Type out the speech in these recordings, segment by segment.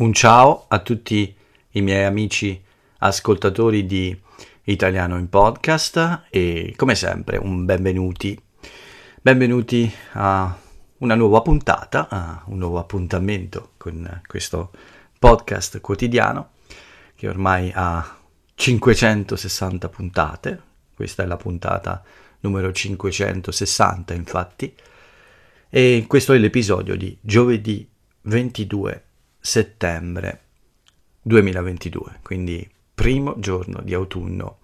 Un ciao a tutti i miei amici ascoltatori di Italiano in Podcast e come sempre un benvenuti. Benvenuti a una nuova puntata, a un nuovo appuntamento con questo podcast quotidiano che ormai ha 560 puntate. Questa è la puntata numero 560 infatti e questo è l'episodio di giovedì 22 settembre 2022, quindi primo giorno di autunno,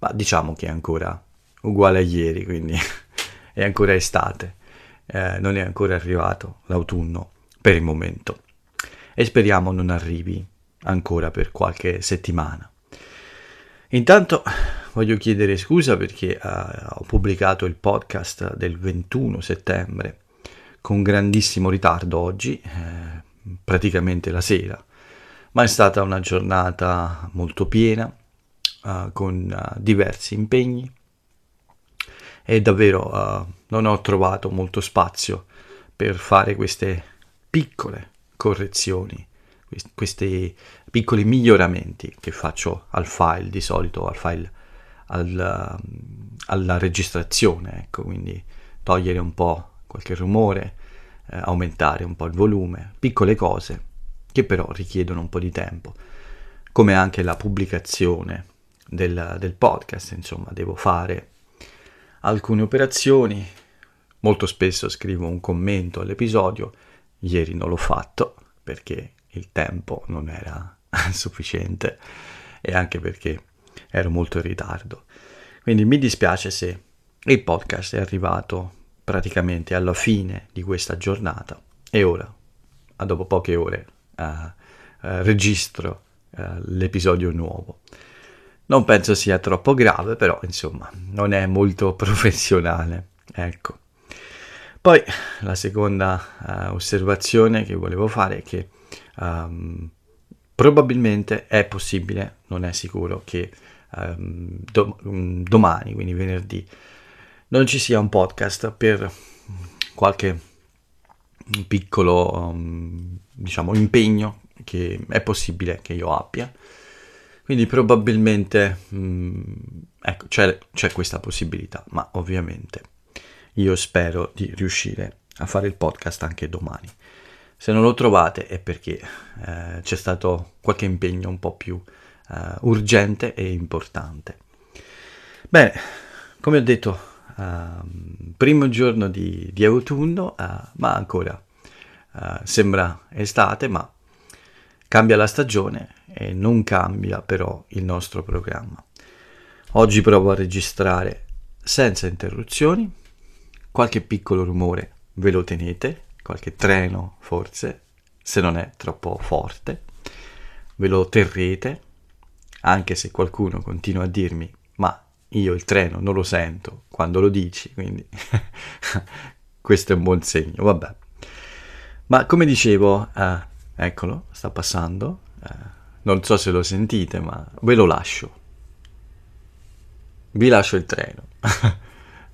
ma diciamo che è ancora uguale a ieri, quindi è ancora estate, eh, non è ancora arrivato l'autunno per il momento e speriamo non arrivi ancora per qualche settimana. Intanto voglio chiedere scusa perché eh, ho pubblicato il podcast del 21 settembre con grandissimo ritardo oggi, eh, praticamente la sera, ma è stata una giornata molto piena, uh, con uh, diversi impegni e davvero uh, non ho trovato molto spazio per fare queste piccole correzioni, quest- questi piccoli miglioramenti che faccio al file di solito, al file al, alla registrazione, ecco, quindi togliere un po' qualche rumore, eh, aumentare un po' il volume, piccole cose che però richiedono un po' di tempo, come anche la pubblicazione del, del podcast, insomma devo fare alcune operazioni, molto spesso scrivo un commento all'episodio, ieri non l'ho fatto perché il tempo non era sufficiente e anche perché ero molto in ritardo. Quindi mi dispiace se il podcast è arrivato praticamente alla fine di questa giornata e ora, dopo poche ore, uh, uh, registro uh, l'episodio nuovo. Non penso sia troppo grave, però insomma non è molto professionale. Ecco. Poi la seconda osservazione che volevo fare è che um, probabilmente è possibile, non è sicuro, che um, do- mm, domani, quindi venerdì, non ci sia un podcast per qualche piccolo um, diciamo impegno che è possibile che io abbia quindi probabilmente mm, ecco c'è, c'è questa possibilità ma ovviamente io spero di riuscire a fare il podcast anche domani se non lo trovate è perché eh, c'è stato qualche impegno un po' più eh, urgente e importante bene come ho detto Ehm, primo giorno di, di autunno, uh, ma ancora uh, sembra estate, ma cambia la stagione e non cambia però il nostro programma. Oggi provo a registrare senza interruzioni, qualche piccolo rumore ve lo tenete, qualche treno forse, se non è troppo forte, ve lo terrete, anche se qualcuno continua a dirmi ma io il treno non lo sento quando lo dici, quindi questo è un buon segno, vabbè. Ma come dicevo, eh, eccolo, sta passando, eh, non so se lo sentite, ma ve lo lascio. Vi lascio il treno,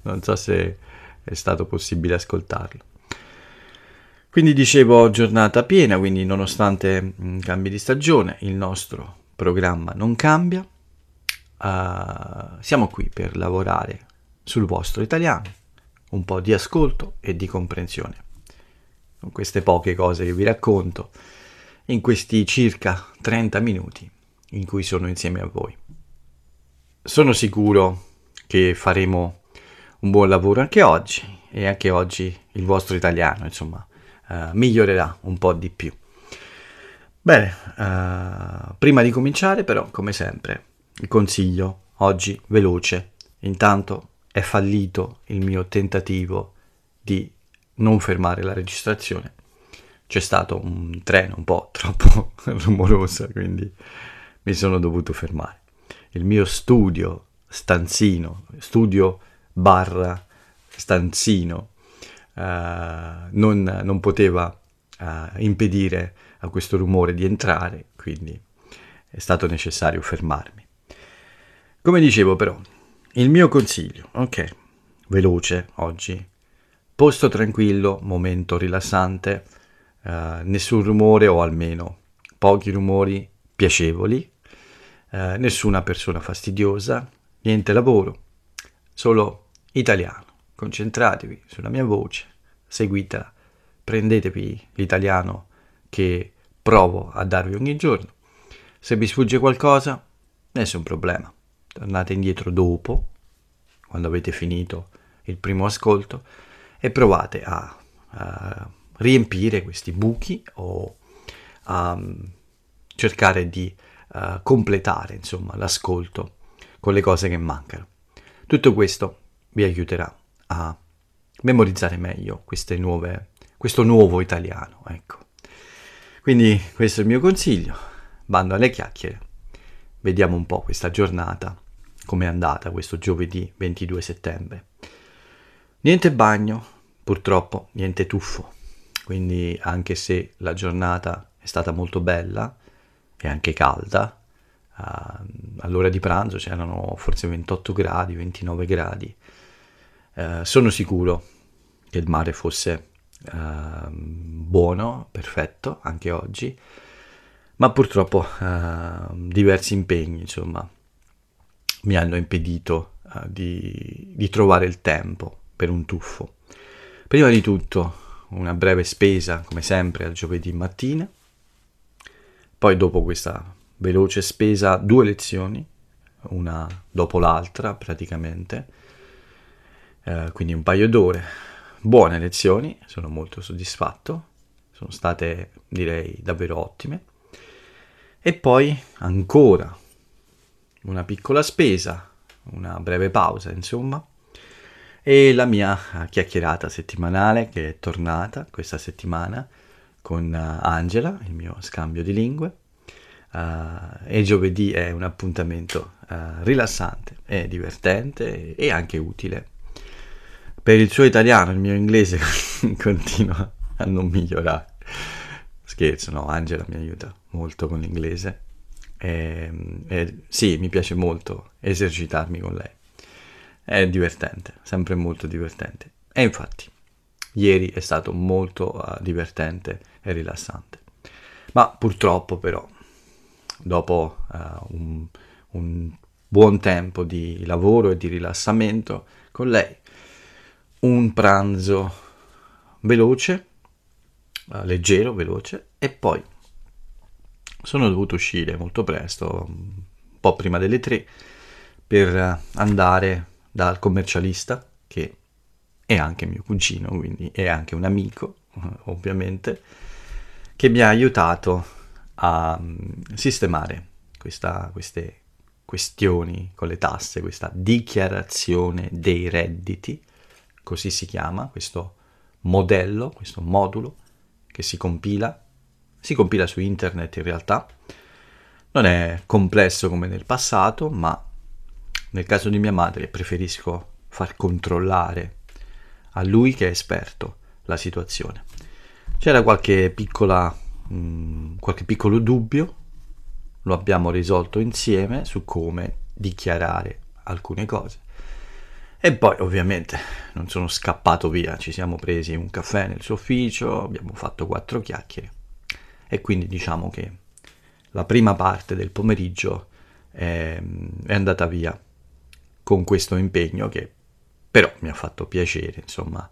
non so se è stato possibile ascoltarlo. Quindi dicevo giornata piena, quindi nonostante mm, cambi di stagione, il nostro programma non cambia uh, siamo qui per lavorare sul vostro italiano, un po' di ascolto e di comprensione. Con queste poche cose che vi racconto in questi circa 30 minuti in cui sono insieme a voi. Sono sicuro che faremo un buon lavoro anche oggi e anche oggi il vostro italiano, insomma, uh, migliorerà un po' di più. Bene, uh, prima di cominciare però, come sempre, il consiglio, oggi veloce, intanto è fallito il mio tentativo di non fermare la registrazione. C'è stato un treno un po' troppo rumoroso, quindi mi sono dovuto fermare. Il mio studio, stanzino, studio barra stanzino, eh, non, non, poteva eh, impedire a questo rumore di entrare, quindi è stato necessario fermarmi. Come dicevo però, il mio consiglio, ok, veloce oggi, posto tranquillo, momento rilassante, eh, nessun rumore o almeno pochi rumori piacevoli, eh, nessuna persona fastidiosa, niente lavoro, solo italiano. Concentratevi sulla mia voce, seguitela, prendetevi l'italiano che provo a darvi ogni giorno. Se vi sfugge qualcosa, nessun problema tornate indietro dopo, quando avete finito il primo ascolto, e provate a, a riempire questi buchi o a mm, cercare di uh, completare insomma, l'ascolto con le cose che mancano. Tutto questo vi aiuterà a memorizzare meglio nuove, questo nuovo italiano. Ecco. Quindi questo è il mio consiglio, bando alle chiacchiere, vediamo un po' questa giornata come è andata questo giovedì 22 settembre. Niente bagno, purtroppo, niente tuffo. Quindi anche se la giornata è stata molto bella e anche calda, uh, all'ora di pranzo c'erano forse 28 gradi, 29 gradi. Uh, sono sicuro che il mare fosse uh, buono, perfetto, anche oggi, ma purtroppo ehm, diversi impegni, insomma, mi hanno impedito uh, di, di, trovare il tempo per un tuffo. Prima di tutto una breve spesa, come sempre, al giovedì mattina, poi dopo questa veloce spesa due lezioni, una dopo l'altra praticamente, uh, quindi un paio d'ore. Buone lezioni, sono molto soddisfatto, sono state direi davvero ottime. E poi ancora una piccola spesa, una breve pausa, insomma, e la mia chiacchierata settimanale che è tornata questa settimana con eh, Angela, il mio scambio di lingue. Uh, e giovedì è un appuntamento uh, rilassante e divertente e anche utile. Per il suo italiano, il mio inglese continua a non migliorare. Scherzo, no, Angela mi aiuta molto con l'inglese e, ehm, e, sì, mi piace molto esercitarmi con lei. È divertente, sempre molto divertente. E infatti, ieri è stato molto uh, divertente e rilassante. Ma purtroppo però, dopo uh, un, un buon tempo di lavoro e di rilassamento con lei, un pranzo veloce, uh, leggero, veloce, e poi sono dovuto uscire molto presto, un po' prima delle tre, per andare dal commercialista, che è anche mio cugino, quindi è anche un amico, ovviamente, che mi ha aiutato a mm, sistemare questa, queste questioni con le tasse, questa dichiarazione dei redditi, così si chiama questo modello, questo modulo che si compila si compila su internet in realtà. Non è complesso come nel passato, ma nel caso di mia madre preferisco far controllare a lui che è esperto la situazione. C'era qualche, piccola, mh, mm, qualche piccolo dubbio, lo abbiamo risolto insieme su come dichiarare alcune cose. E poi ovviamente non sono scappato via, ci siamo presi un caffè nel suo ufficio, abbiamo fatto quattro chiacchiere e quindi diciamo che la prima parte del pomeriggio è, ehm, è andata via con questo impegno che però mi ha fatto piacere, insomma,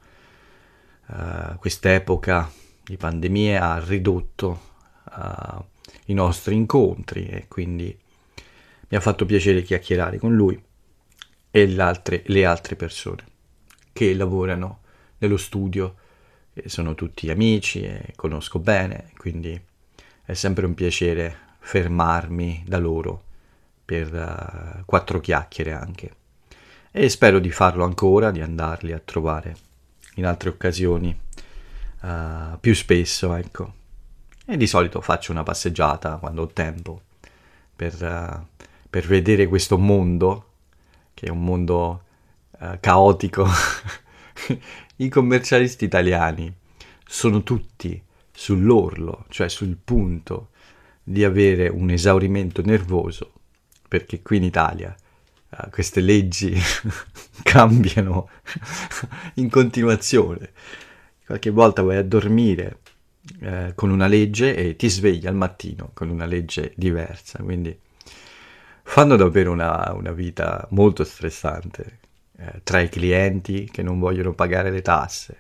uh, quest'epoca di pandemia ha ridotto uh, i nostri incontri e quindi mi ha fatto piacere chiacchierare con lui e le altre persone che lavorano nello studio sono tutti amici e conosco bene, quindi è sempre un piacere fermarmi da loro per uh, quattro chiacchiere anche. E spero di farlo ancora, di andarli a trovare in altre occasioni uh, più spesso, ecco. E di solito faccio una passeggiata quando ho tempo per, uh, per vedere questo mondo, che è un mondo caotico i commercialisti italiani sono tutti sull'orlo, cioè sul punto di avere un esaurimento nervoso, perché qui in Italia uh, queste leggi cambiano in continuazione. Qualche volta vai a dormire eh, con una legge e ti svegli al mattino con una legge diversa, quindi fanno davvero una, una vita molto stressante eh, tra i clienti che non vogliono pagare le tasse,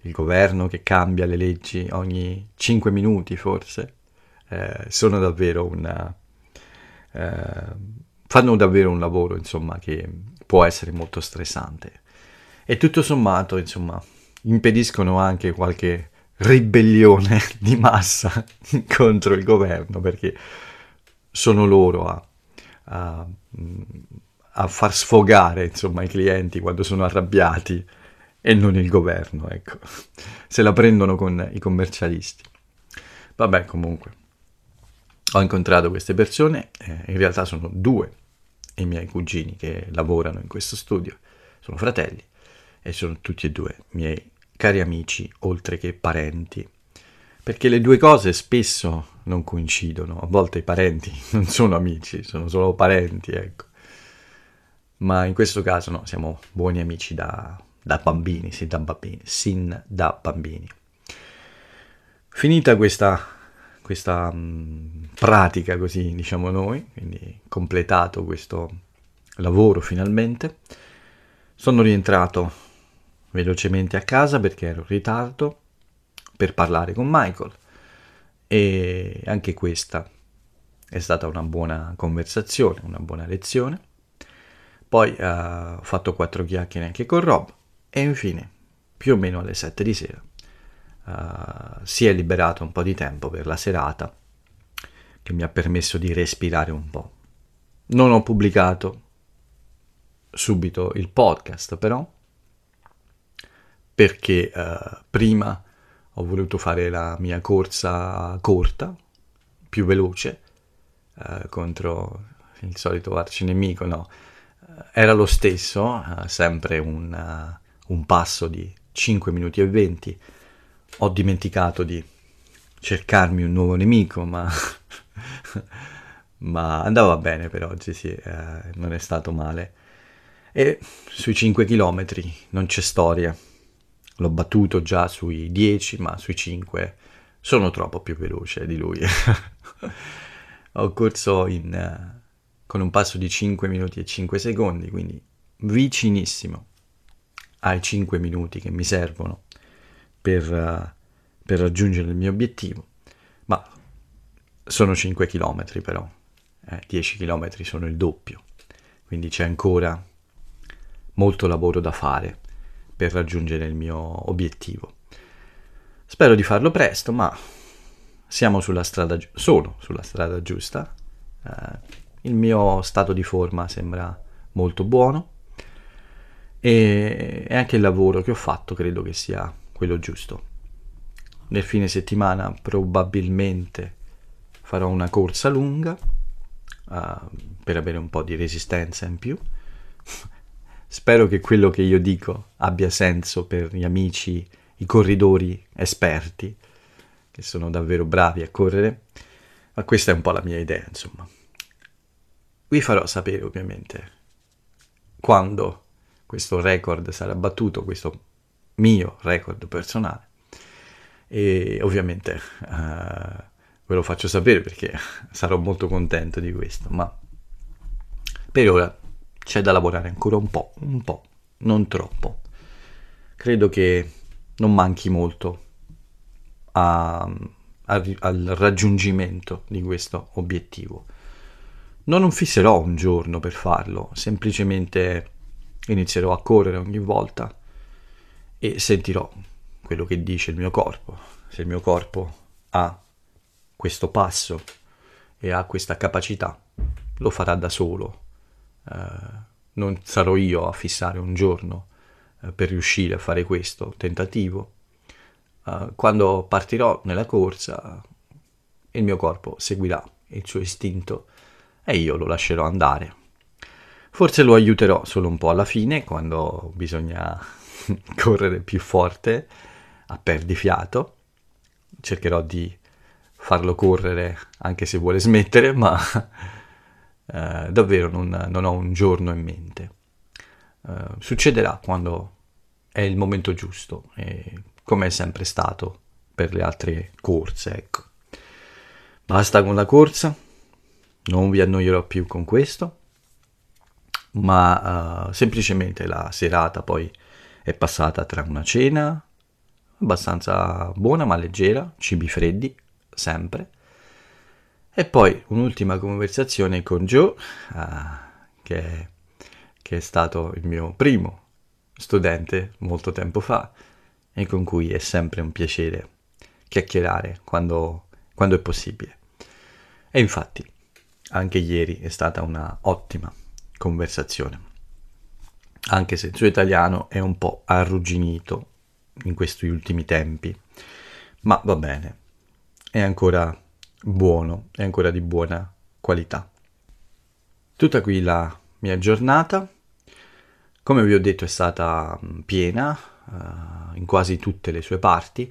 il governo che cambia le leggi ogni 5 minuti forse, eh, sono davvero una, eh, fanno davvero un lavoro insomma, che può essere molto stressante. E tutto sommato, insomma, impediscono anche qualche ribellione di massa contro il governo perché sono loro a, a mm, a far sfogare insomma, i clienti quando sono arrabbiati e non il governo, ecco. Se la prendono con i commercialisti. Vabbè, comunque. Ho incontrato queste persone, eh, in realtà sono due i miei cugini che lavorano in questo studio, sono fratelli e sono tutti e due miei cari amici, oltre che parenti. Perché le due cose spesso non coincidono, a volte i parenti non sono amici, sono solo parenti, ecco ma in questo caso no, siamo buoni amici da, da bambini, sin da bambini, sin da bambini. Finita questa, questa mh, mm, pratica, così diciamo noi, quindi completato questo lavoro finalmente, sono rientrato velocemente a casa perché ero in ritardo per parlare con Michael e anche questa è stata una buona conversazione, una buona lezione poi eh, ho fatto quattro chiacchiere anche con Rob e infine, più o meno alle 7 di sera, eh, si è liberato un po' di tempo per la serata che mi ha permesso di respirare un po'. Non ho pubblicato subito il podcast però perché eh, prima ho voluto fare la mia corsa corta, più veloce, eh, contro il solito arci nemico, no, era lo stesso, eh, sempre un, eh, un passo di 5 minuti e 20. Ho dimenticato di cercarmi un nuovo nemico, ma, ma andava bene per oggi, sì, eh, non è stato male. E sui 5 km non c'è storia. L'ho battuto già sui 10, ma sui 5 sono troppo più veloce di lui. Ho corso in eh, con un passo di 5 minuti e 5 secondi, quindi vicinissimo ai 5 minuti che mi servono per, eh, per raggiungere il mio obiettivo, ma sono 5 km però, eh, 10 km sono il doppio, quindi c'è ancora molto lavoro da fare per raggiungere il mio obiettivo. Spero di farlo presto, ma siamo sulla strada, sono sulla strada giusta. Eh, il mio stato di forma sembra molto buono e, anche il lavoro che ho fatto credo che sia quello giusto. Nel fine settimana probabilmente farò una corsa lunga uh, per avere un po' di resistenza in più. Spero che quello che io dico abbia senso per gli amici, i corridori esperti, che sono davvero bravi a correre, ma questa è un po' la mia idea, insomma. Vi farò sapere ovviamente quando questo record sarà battuto, questo mio record personale. E ovviamente uh, ve lo faccio sapere perché sarò molto contento di questo, ma per ora c'è da lavorare ancora un po', un po', non troppo. Credo che non manchi molto a, a, al raggiungimento di questo obiettivo non fisserò un giorno per farlo, semplicemente inizierò a correre ogni volta e sentirò quello che dice il mio corpo. Se il mio corpo ha questo passo e ha questa capacità, lo farà da solo. Eh, non sarò io a fissare un giorno eh, per riuscire a fare questo tentativo. Eh, quando partirò nella corsa, il mio corpo seguirà il suo istinto e io lo lascerò andare. Forse lo aiuterò solo un po' alla fine, quando bisogna correre più forte, a perdifiato. Cercherò di farlo correre anche se vuole smettere, ma eh, davvero non, non, ho un giorno in mente. Eh, succederà quando è il momento giusto, come è sempre stato per le altre corse, ecco. Basta con la corsa, non vi annoierò più con questo, ma uh, semplicemente la serata poi è passata tra una cena abbastanza buona ma leggera, cibi freddi sempre, e poi un'ultima conversazione con Joe, uh, che, che è stato il mio primo studente molto tempo fa e con cui è sempre un piacere chiacchierare quando, quando è possibile. E infatti anche ieri è stata una ottima conversazione, anche se il suo italiano è un po' arrugginito in questi ultimi tempi, ma va bene, è ancora buono, è ancora di buona qualità. Tutta qui la mia giornata, come vi ho detto è stata mm, piena uh, in quasi tutte le sue parti,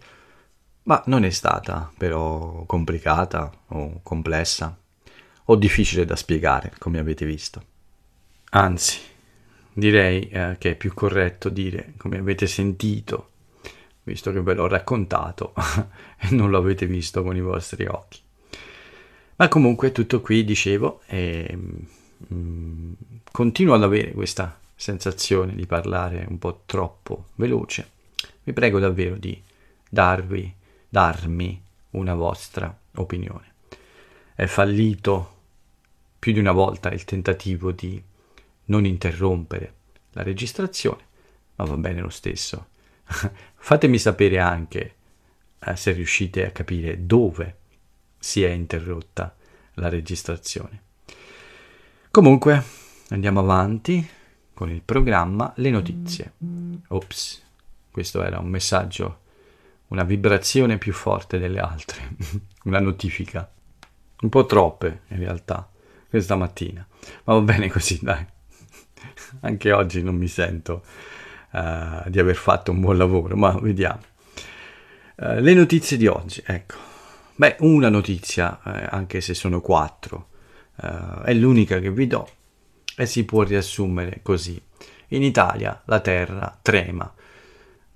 ma non è stata però complicata o complessa o difficile da spiegare, come avete visto. Anzi, direi eh, che è più corretto dire, come avete sentito, visto che ve l'ho raccontato e non l'avete visto con i vostri occhi. Ma comunque tutto qui, dicevo, e, mm, continuo ad avere questa sensazione di parlare un po' troppo veloce. Vi prego davvero di darvi, darmi una vostra opinione. È fallito più di una volta il tentativo di non interrompere la registrazione, ma va bene lo stesso. Fatemi sapere anche eh, se riuscite a capire dove si è interrotta la registrazione. Comunque, andiamo avanti con il programma Le notizie. Ops, questo era un messaggio, una vibrazione più forte delle altre, una notifica. Un po' troppe in realtà questa mattina. Ma va bene così, dai. Anche oggi non mi sento uh, di aver fatto un buon lavoro, ma vediamo. Uh, le notizie di oggi, ecco. Beh, una notizia, eh, anche se sono quattro, uh, è l'unica che vi do e si può riassumere così. In Italia la terra trema,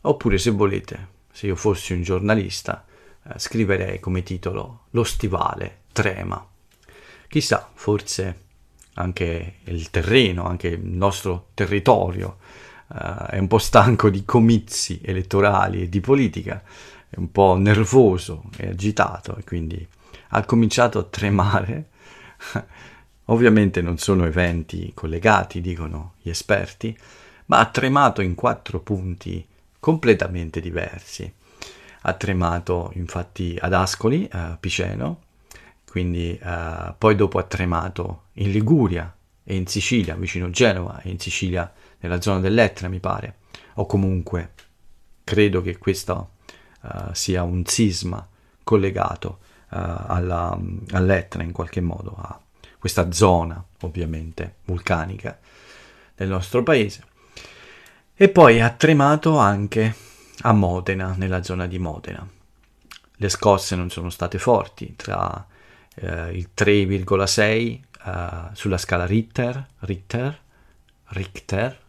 oppure se volete, se io fossi un giornalista, eh, scriverei come titolo Lo stivale trema chissà, forse anche il terreno, anche il nostro territorio uh, è un po' stanco di comizi elettorali e di politica, è un po' nervoso e agitato e quindi ha cominciato a tremare. Ovviamente non sono eventi collegati, dicono gli esperti, ma ha tremato in quattro punti completamente diversi. Ha tremato infatti ad Ascoli, a Piceno, quindi eh, poi dopo ha tremato in Liguria e in Sicilia, vicino Genova, e in Sicilia nella zona dell'Etna mi pare, o comunque credo che questo eh, sia un sisma collegato eh, alla, all'Etna in qualche modo, a questa zona ovviamente vulcanica del nostro paese. E poi ha tremato anche a Modena, nella zona di Modena. Le scosse non sono state forti tra eh, il 3,6 eh, sulla scala Richter, Richter, Richter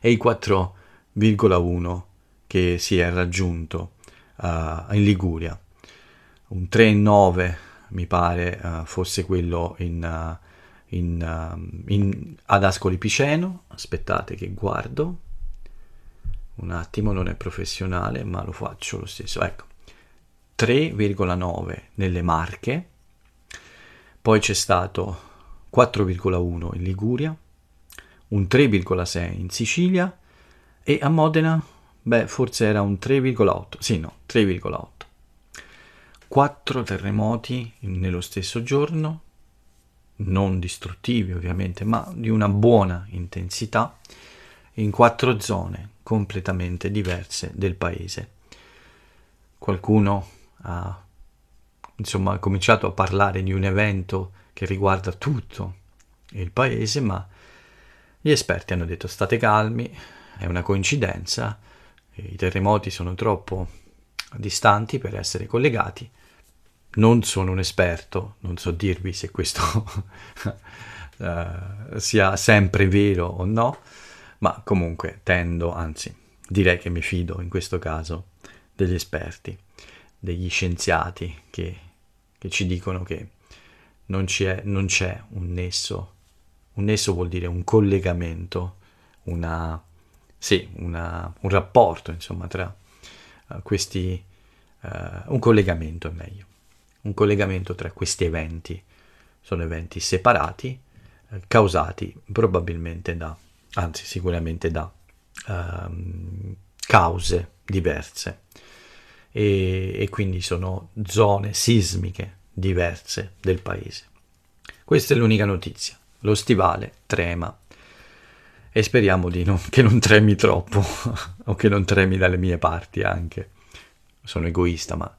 e il 4,1 che si è raggiunto eh, in Liguria. Un 3,9 mi pare eh, fosse quello in, eh, in, eh, in, ad Ascoli Piceno. Aspettate che guardo un attimo, non è professionale, ma lo faccio lo stesso. Ecco, 3,9 nelle Marche, poi c'è stato 4,1 in Liguria, un 3,6 in Sicilia e a Modena, beh, forse era un 3,8, sì no, 3,8. 4 terremoti nello stesso giorno, non distruttivi ovviamente, ma di una buona intensità, in quattro zone completamente diverse del paese. Qualcuno ha insomma, cominciato a parlare di un evento che riguarda tutto il paese, ma gli esperti hanno detto state calmi, è una coincidenza, i terremoti sono troppo distanti per essere collegati. Non sono un esperto, non so dirvi se questo uh, sia sempre vero o no, ma comunque tendo, anzi direi che mi fido in questo caso degli esperti degli scienziati che, che ci dicono che non c'è, non c'è un nesso, un nesso vuol dire un collegamento, una, sì, una, un rapporto insomma tra uh, questi, uh, un collegamento è meglio, un collegamento tra questi eventi, sono eventi separati, eh, causati probabilmente da, anzi sicuramente da um, cause diverse e, e quindi sono zone sismiche diverse del paese. Questa è l'unica notizia. Lo stivale trema e speriamo non, che non tremi troppo o che non tremi dalle mie parti anche. Sono egoista, ma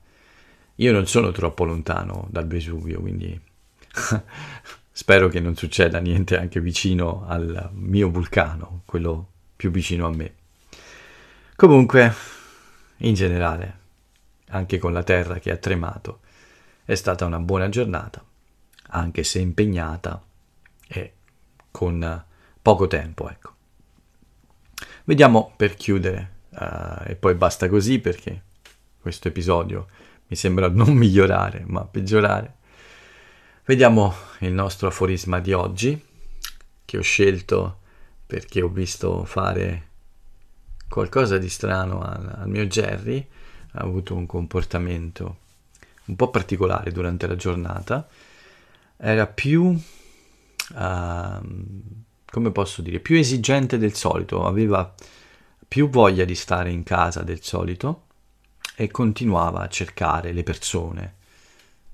io non sono troppo lontano dal Vesuvio, quindi spero che non succeda niente anche vicino al mio vulcano, quello più vicino a me. Comunque, in generale, anche con la terra che ha tremato. È stata una buona giornata, anche se impegnata e con eh, poco tempo, ecco. Vediamo per chiudere, uh, e poi basta così perché questo episodio mi sembra non migliorare, ma peggiorare. Vediamo il nostro aforisma di oggi, che ho scelto perché ho visto fare qualcosa di strano al, al mio Jerry, ha avuto un comportamento un po' particolare durante la giornata, era più, uh, come posso dire, più esigente del solito, aveva più voglia di stare in casa del solito e continuava a cercare le persone.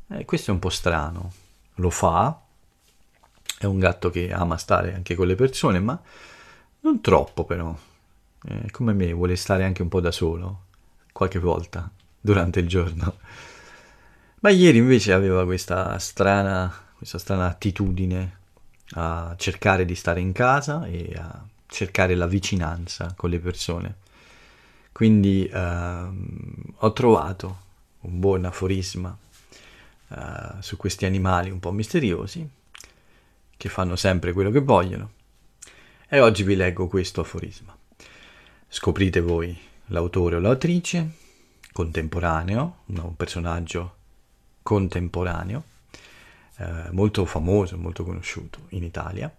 Eh, questo è un po' strano, lo fa, è un gatto che ama stare anche con le persone, ma non troppo però, eh, come me vuole stare anche un po' da solo, qualche volta durante il giorno. Ma ieri invece aveva questa strana, questa strana attitudine a cercare di stare in casa e a cercare la vicinanza con le persone. Quindi ehm, ho trovato un buon aforisma eh, su questi animali un po' misteriosi che fanno sempre quello che vogliono. E oggi vi leggo questo aforisma. Scoprite voi l'autore o l'autrice, contemporaneo, un personaggio contemporaneo, eh, molto famoso, molto conosciuto in Italia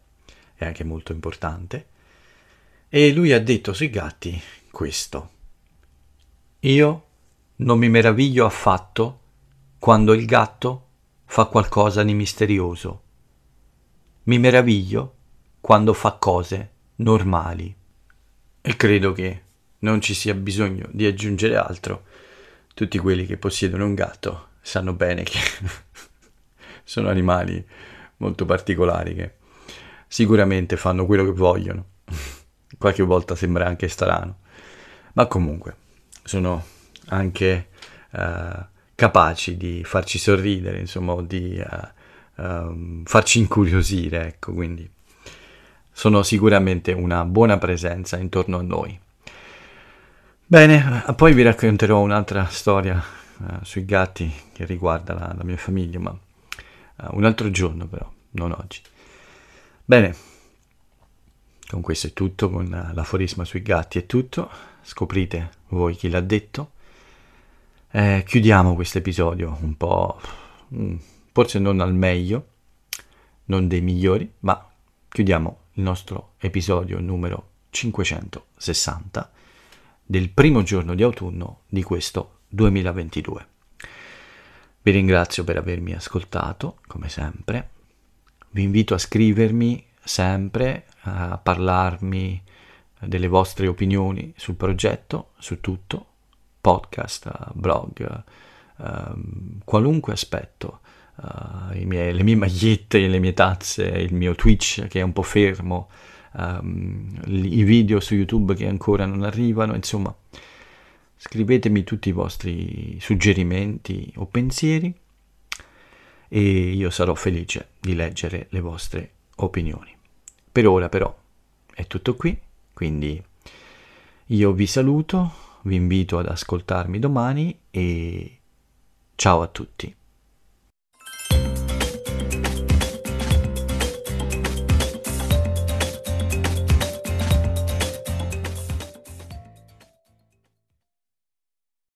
e anche molto importante. E lui ha detto sui gatti questo. Io non mi meraviglio affatto quando il gatto fa qualcosa di misterioso. Mi meraviglio quando fa cose normali. E credo che non ci sia bisogno di aggiungere altro. Tutti quelli che possiedono un gatto sanno bene che sono animali molto particolari che sicuramente fanno quello che vogliono. Qualche volta sembra anche strano, ma comunque sono anche eh, capaci di farci sorridere, insomma, di eh, eh, farci incuriosire, ecco, quindi sono sicuramente una buona presenza intorno a noi. Bene, eh, poi vi racconterò un'altra storia uh, sui gatti che riguarda la, la mia famiglia, ma uh, un altro giorno però, non oggi. Bene, con questo è tutto, con l'aforisma sui gatti è tutto, scoprite voi chi l'ha detto. Eh, chiudiamo questo episodio un po', mm, forse non al meglio, non dei migliori, ma chiudiamo il nostro episodio numero 560 del primo giorno di autunno di questo 2022. Vi ringrazio per avermi ascoltato, come sempre. Vi invito a scrivermi sempre, a parlarmi delle vostre opinioni sul progetto, su tutto, podcast, blog, ehm, qualunque aspetto. Uh, miei, le mie magliette, le mie tazze, il mio Twitch che è un po' fermo, um, i video su YouTube che ancora non arrivano, insomma, scrivetemi tutti i vostri suggerimenti o pensieri e io sarò felice di leggere le vostre opinioni. Per ora però è tutto qui, quindi io vi saluto, vi invito ad ascoltarmi domani e ciao a tutti.